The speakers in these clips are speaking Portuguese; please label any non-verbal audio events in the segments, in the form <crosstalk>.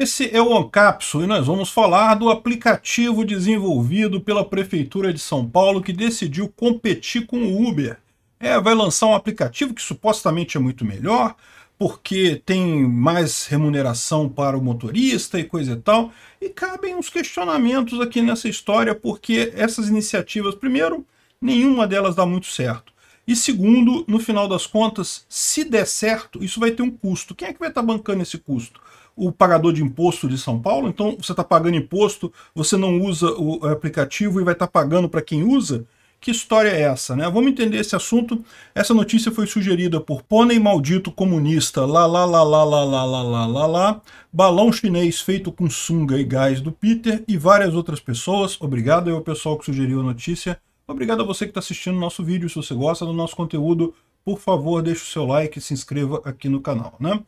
Esse é o Ancapso e nós vamos falar do aplicativo desenvolvido pela Prefeitura de São Paulo que decidiu competir com o Uber. É, vai lançar um aplicativo que supostamente é muito melhor, porque tem mais remuneração para o motorista e coisa e tal. E cabem uns questionamentos aqui nessa história, porque essas iniciativas, primeiro, nenhuma delas dá muito certo. E segundo, no final das contas, se der certo, isso vai ter um custo. Quem é que vai estar bancando esse custo? o pagador de imposto de São Paulo, então você está pagando imposto, você não usa o aplicativo e vai estar tá pagando para quem usa? Que história é essa, né? Vamos entender esse assunto. Essa notícia foi sugerida por Pônei Maldito Comunista, lá, lá, lá, lá, lá, lá, lá, lá, lá, lá, Balão Chinês feito com sunga e gás do Peter e várias outras pessoas. Obrigado aí ao pessoal que sugeriu a notícia. Obrigado a você que está assistindo o nosso vídeo. Se você gosta do nosso conteúdo, por favor, deixe o seu like e se inscreva aqui no canal, né?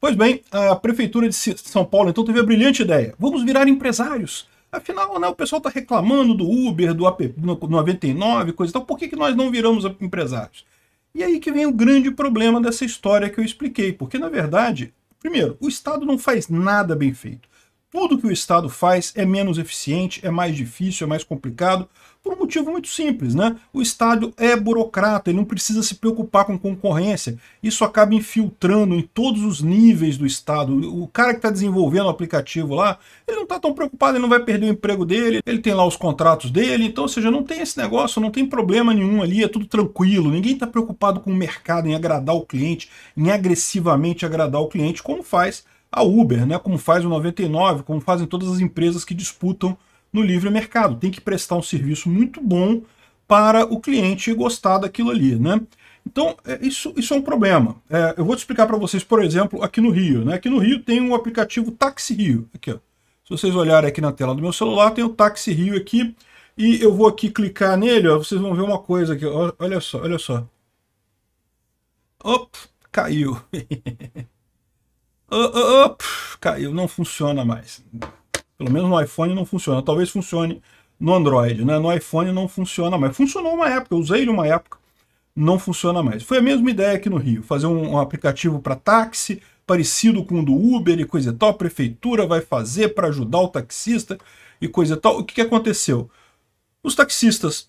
Pois bem, a Prefeitura de São Paulo então teve a brilhante ideia. Vamos virar empresários. Afinal, né, o pessoal está reclamando do Uber, do AP 99, coisa e tal. Por que, que nós não viramos empresários? E aí que vem o grande problema dessa história que eu expliquei. Porque, na verdade, primeiro, o Estado não faz nada bem feito. Tudo que o Estado faz é menos eficiente, é mais difícil, é mais complicado, por um motivo muito simples, né? O Estado é burocrata, ele não precisa se preocupar com concorrência. Isso acaba infiltrando em todos os níveis do Estado. O cara que está desenvolvendo o aplicativo lá, ele não está tão preocupado, ele não vai perder o emprego dele, ele tem lá os contratos dele, então, ou seja, não tem esse negócio, não tem problema nenhum ali, é tudo tranquilo, ninguém está preocupado com o mercado, em agradar o cliente, em agressivamente agradar o cliente, como faz a Uber, né, como faz o 99, como fazem todas as empresas que disputam no livre mercado. Tem que prestar um serviço muito bom para o cliente gostar daquilo ali, né? Então, é, isso, isso é um problema. É, eu vou te explicar para vocês, por exemplo, aqui no Rio. Né? Aqui no Rio tem um aplicativo Taxi Rio. Aqui, ó. Se vocês olharem aqui na tela do meu celular, tem o Taxi Rio aqui. E eu vou aqui clicar nele, ó, vocês vão ver uma coisa aqui. Ó, olha só, olha só. Op, caiu. <laughs> Uh, uh, caiu, não funciona mais. Pelo menos no iPhone não funciona. Talvez funcione no Android, né? No iPhone não funciona mais. Funcionou uma época, eu usei ele uma época, não funciona mais. Foi a mesma ideia aqui no Rio, fazer um, um aplicativo para táxi, parecido com o do Uber e coisa e tal, a prefeitura vai fazer para ajudar o taxista e coisa e tal. O que, que aconteceu? Os taxistas,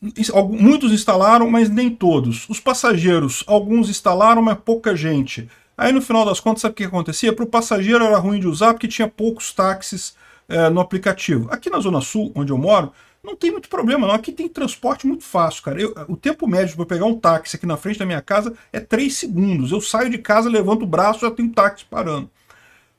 muitos instalaram, mas nem todos. Os passageiros, alguns instalaram, mas pouca gente. Aí no final das contas, sabe o que acontecia? Para o passageiro era ruim de usar porque tinha poucos táxis é, no aplicativo. Aqui na Zona Sul, onde eu moro, não tem muito problema não. Aqui tem transporte muito fácil, cara. Eu, o tempo médio para pegar um táxi aqui na frente da minha casa é 3 segundos. Eu saio de casa, levanto o braço, já tem um táxi parando.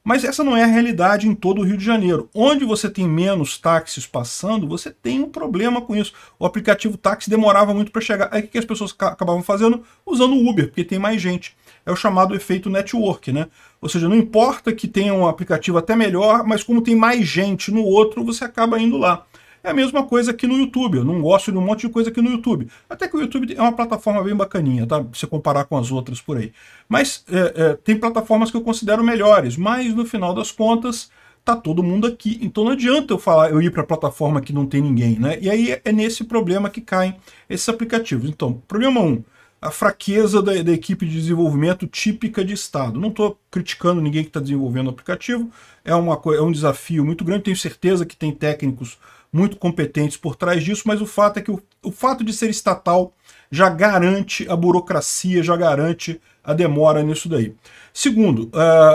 Mas essa não é a realidade em todo o Rio de Janeiro. Onde você tem menos táxis passando, você tem um problema com isso. O aplicativo táxi demorava muito para chegar. Aí o que as pessoas acabavam fazendo? Usando o Uber, porque tem mais gente é o chamado efeito network, né? Ou seja, não importa que tenha um aplicativo até melhor, mas como tem mais gente no outro, você acaba indo lá. É a mesma coisa aqui no YouTube. Eu não gosto de um monte de coisa aqui no YouTube. Até que o YouTube é uma plataforma bem bacaninha, tá? Se comparar com as outras por aí. Mas é, é, tem plataformas que eu considero melhores. Mas no final das contas, tá todo mundo aqui. Então não adianta eu falar, eu ir para a plataforma que não tem ninguém, né? E aí é nesse problema que caem esses aplicativos. Então, problema 1, um, a fraqueza da, da, equipe de desenvolvimento típica de Estado. Não estou criticando ninguém que está desenvolvendo o aplicativo, é, uma, é um desafio muito grande, tenho certeza que tem técnicos muito competentes por trás disso, mas o fato é que o, o fato de ser estatal já garante a burocracia, já garante a demora nisso daí. Segundo, uh,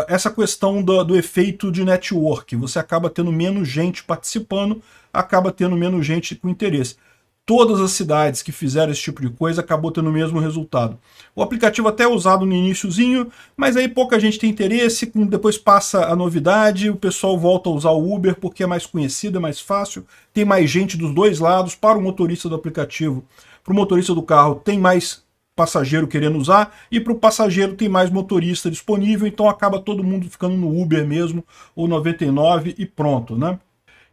essa questão do, do efeito de network, você acaba tendo menos gente participando, acaba tendo menos gente com interesse todas as cidades que fizeram esse tipo de coisa acabou tendo o mesmo resultado. O aplicativo até é usado no iníciozinho, mas aí pouca gente tem interesse, depois passa a novidade, o pessoal volta a usar o Uber porque é mais conhecido, é mais fácil, tem mais gente dos dois lados, para o motorista do aplicativo, para o motorista do carro tem mais passageiro querendo usar, e para o passageiro tem mais motorista disponível, então acaba todo mundo ficando no Uber mesmo, ou 99 e pronto, né?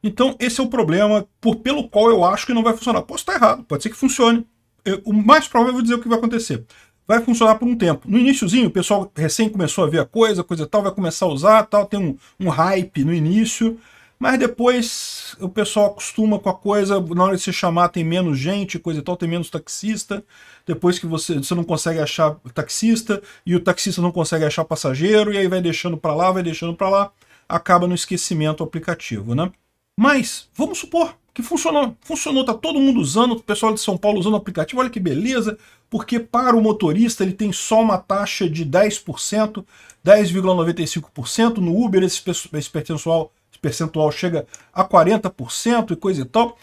Então, esse é o problema por, pelo qual eu acho que não vai funcionar. Posso estar errado, pode ser que funcione. Eu, o mais provável é dizer o que vai acontecer. Vai funcionar por um tempo. No iníciozinho, o pessoal recém começou a ver a coisa, coisa tal, vai começar a usar, tal, tem um, um hype no início. Mas depois o pessoal acostuma com a coisa, na hora de se chamar tem menos gente, coisa e tal, tem menos taxista. Depois que você, você não consegue achar taxista, e o taxista não consegue achar passageiro, e aí vai deixando para lá, vai deixando para lá, acaba no esquecimento o aplicativo, né? Mas vamos supor que funcionou. Funcionou, tá todo mundo usando, o pessoal de São Paulo usando o aplicativo, olha que beleza, porque para o motorista ele tem só uma taxa de 10%, 10,95%, no Uber esse, esse percentual, esse percentual chega a 40% e coisa e tal.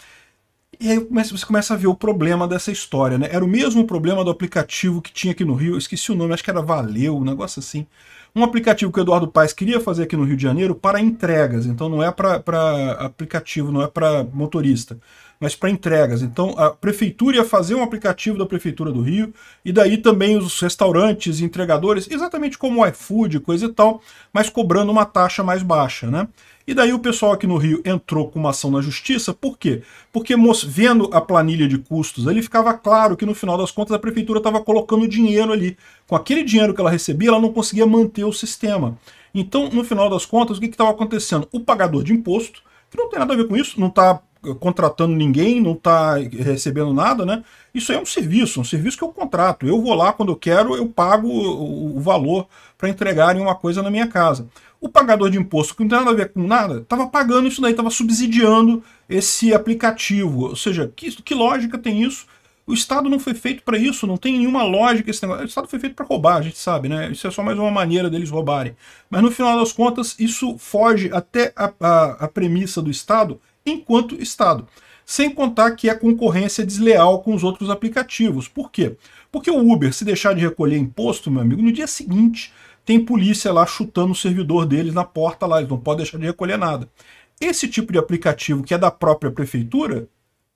E aí você começa a ver o problema dessa história, né? Era o mesmo problema do aplicativo que tinha aqui no Rio, esqueci o nome, acho que era Valeu, um negócio assim. Um aplicativo que o Eduardo Paes queria fazer aqui no Rio de Janeiro para entregas, então não é para aplicativo, não é para motorista, mas para entregas. Então a prefeitura ia fazer um aplicativo da Prefeitura do Rio, e daí também os restaurantes, entregadores, exatamente como o iFood, coisa e tal, mas cobrando uma taxa mais baixa, né? E daí o pessoal aqui no Rio entrou com uma ação na justiça, por quê? Porque vendo a planilha de custos ali, ficava claro que no final das contas a prefeitura estava colocando dinheiro ali. Com aquele dinheiro que ela recebia, ela não conseguia manter o sistema. Então, no final das contas, o que estava acontecendo? O pagador de imposto, que não tem nada a ver com isso, não está contratando ninguém, não está recebendo nada, né? Isso aí é um serviço, um serviço que eu contrato. Eu vou lá quando eu quero, eu pago o valor para entregarem uma coisa na minha casa. O pagador de imposto, que não tem nada a ver com nada, estava pagando isso daí, estava subsidiando esse aplicativo. Ou seja, que, que lógica tem isso? O Estado não foi feito para isso, não tem nenhuma lógica esse negócio. O Estado foi feito para roubar, a gente sabe, né? Isso é só mais uma maneira deles roubarem. Mas no final das contas, isso foge até a, a, a premissa do Estado enquanto Estado. Sem contar que é concorrência desleal com os outros aplicativos. Por quê? Porque o Uber, se deixar de recolher imposto, meu amigo, no dia seguinte tem polícia lá chutando o servidor deles na porta lá, eles não podem deixar de recolher nada. Esse tipo de aplicativo que é da própria prefeitura,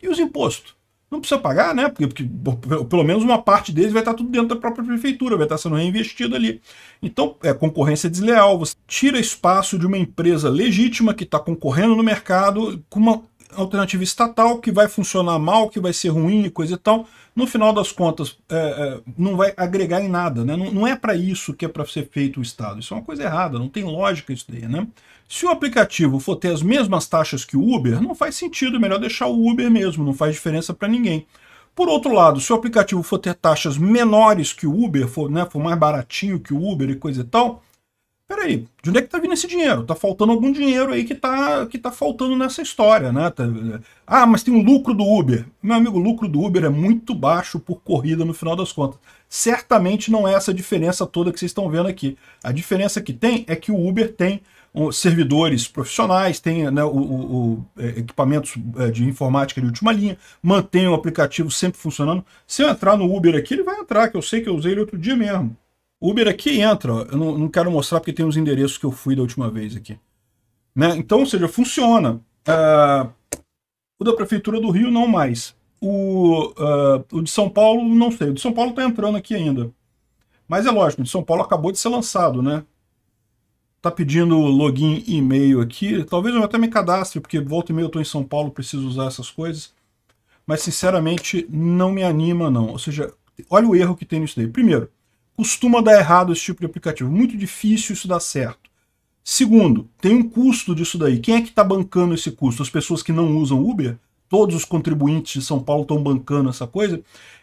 e os impostos? não precisa pagar, né? Porque, porque pelo menos uma parte deles vai estar tudo dentro da própria prefeitura, vai estar sendo reinvestido ali. Então, é concorrência é desleal, você tira espaço de uma empresa legítima que está concorrendo no mercado com uma alternativa estatal que vai funcionar mal, que vai ser ruim e coisa e tal. No final das contas, é, é, não vai agregar em nada. Né? Não, não é para isso que é para ser feito o Estado. Isso é uma coisa errada, não tem lógica isso daí. Né? Se o aplicativo for ter as mesmas taxas que o Uber, não faz sentido, é melhor deixar o Uber mesmo, não faz diferença para ninguém. Por outro lado, se o aplicativo for ter taxas menores que o Uber, for, né, for mais baratinho que o Uber e coisa e tal, peraí, de onde é que tá vindo esse dinheiro? Tá faltando algum dinheiro aí que tá, que tá faltando nessa história, né? Tá, ah, mas tem o um lucro do Uber. Meu amigo, o lucro do Uber é muito baixo por corrida no final das contas. Certamente não é essa diferença toda que vocês estão vendo aqui. A diferença que tem é que o Uber tem servidores profissionais, tem né, o, o, o, é, equipamentos é, de informática de última linha, mantém o aplicativo sempre funcionando. Se eu entrar no Uber aqui, ele vai entrar, que eu sei que eu usei ele outro dia mesmo. Uber aqui entra, eu não, não, quero mostrar porque tem os endereços que eu fui da última vez aqui. Né? Então, ou seja, funciona. Uh, o da Prefeitura do Rio, não mais. O, uh, o de São Paulo, não sei. O de São Paulo está entrando aqui ainda. Mas é lógico, o de São Paulo acabou de ser lançado, né? Tá pedindo login e e-mail aqui. Talvez eu até me cadastre, porque volta e meia eu estou em São Paulo, preciso usar essas coisas. Mas, sinceramente, não me anima, não. Ou seja, olha o erro que tem nisso daí. Primeiro, costuma dar errado esse tipo de aplicativo. Muito difícil isso dar certo. Segundo, tem um custo disso daí. Quem é que está bancando esse custo? As pessoas que não usam Uber? Todos os contribuintes de São Paulo estão bancando essa coisa?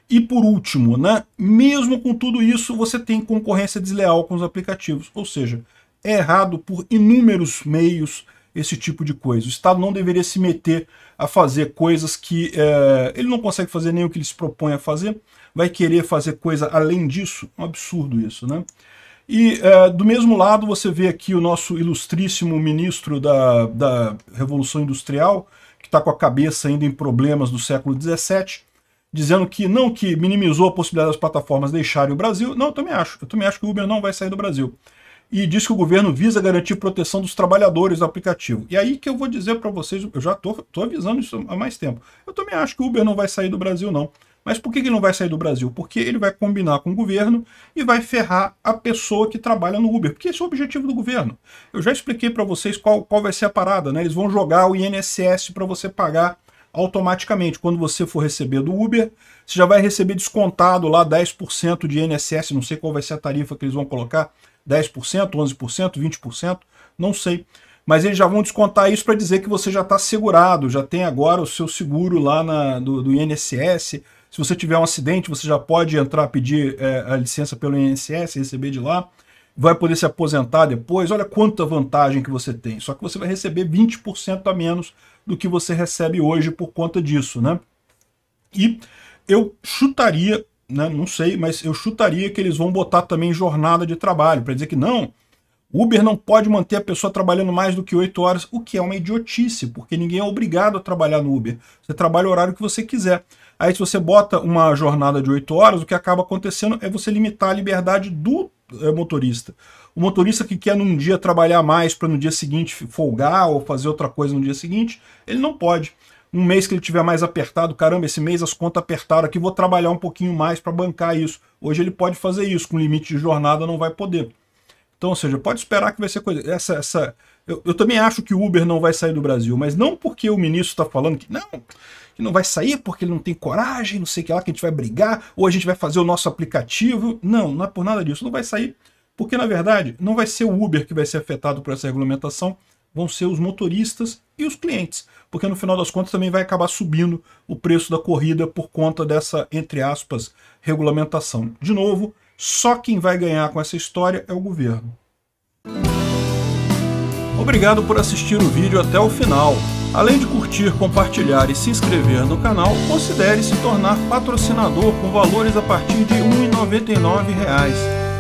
E por último, né, mesmo com tudo isso, você tem concorrência desleal com os aplicativos. Ou seja, é errado por inúmeros meios, esse tipo de coisa. O Estado não deveria se meter a fazer coisas que é, ele não consegue fazer nem o que ele se propõe a fazer, vai querer fazer coisa além disso? Um absurdo isso, né? E é, do mesmo lado você vê aqui o nosso ilustríssimo ministro da, da Revolução Industrial, que está com a cabeça ainda em problemas do século XVII, dizendo que não que minimizou a possibilidade das plataformas deixarem o Brasil, não, eu também acho, eu também acho que o Uber não vai sair do Brasil e diz que o governo visa garantir proteção dos trabalhadores do aplicativo. E aí que eu vou dizer para vocês, eu já estou avisando isso há mais tempo. Eu também acho que o Uber não vai sair do Brasil, não. Mas por que ele não vai sair do Brasil? Porque ele vai combinar com o governo e vai ferrar a pessoa que trabalha no Uber. Porque esse é o objetivo do governo. Eu já expliquei para vocês qual, qual vai ser a parada, né? Eles vão jogar o INSS para você pagar automaticamente. Quando você for receber do Uber, você já vai receber descontado lá 10% de INSS, não sei qual vai ser a tarifa que eles vão colocar, 10%, 11%, 20%, não sei. Mas eles já vão descontar isso para dizer que você já está segurado, já tem agora o seu seguro lá na, do, do, INSS. Se você tiver um acidente, você já pode entrar, pedir é, a licença pelo INSS, receber de lá. Vai poder se aposentar depois. Olha quanta vantagem que você tem. Só que você vai receber 20% a menos do que você recebe hoje por conta disso, né? E eu chutaria né, não sei, mas eu chutaria que eles vão botar também jornada de trabalho, para dizer que não, Uber não pode manter a pessoa trabalhando mais do que 8 horas, o que é uma idiotice, porque ninguém é obrigado a trabalhar no Uber. Você trabalha o horário que você quiser. Aí se você bota uma jornada de 8 horas, o que acaba acontecendo é você limitar a liberdade do eh, motorista. O motorista que quer num dia trabalhar mais para no dia seguinte folgar ou fazer outra coisa no dia seguinte, ele não pode um mês que ele tiver mais apertado, caramba, esse mês as contas apertaram aqui, vou trabalhar um pouquinho mais para bancar isso. Hoje ele pode fazer isso, com limite de jornada não vai poder. Então, ou seja, pode esperar que vai ser coisa. Essa, essa, eu, eu também acho que o Uber não vai sair do Brasil, mas não porque o ministro está falando que não, que não vai sair porque ele não tem coragem, não sei o que lá, que a gente vai brigar, ou a gente vai fazer o nosso aplicativo. Não, não é por nada disso. Não vai sair porque, na verdade, não vai ser o Uber que vai ser afetado por essa regulamentação, vão ser os motoristas e os clientes, porque no final das contas também vai acabar subindo o preço da corrida por conta dessa, entre aspas, regulamentação. De novo, só quem vai ganhar com essa história é o governo. Obrigado por assistir o vídeo até o final. Além de curtir, compartilhar e se inscrever no canal, considere se tornar patrocinador com valores a partir de R$ 1,99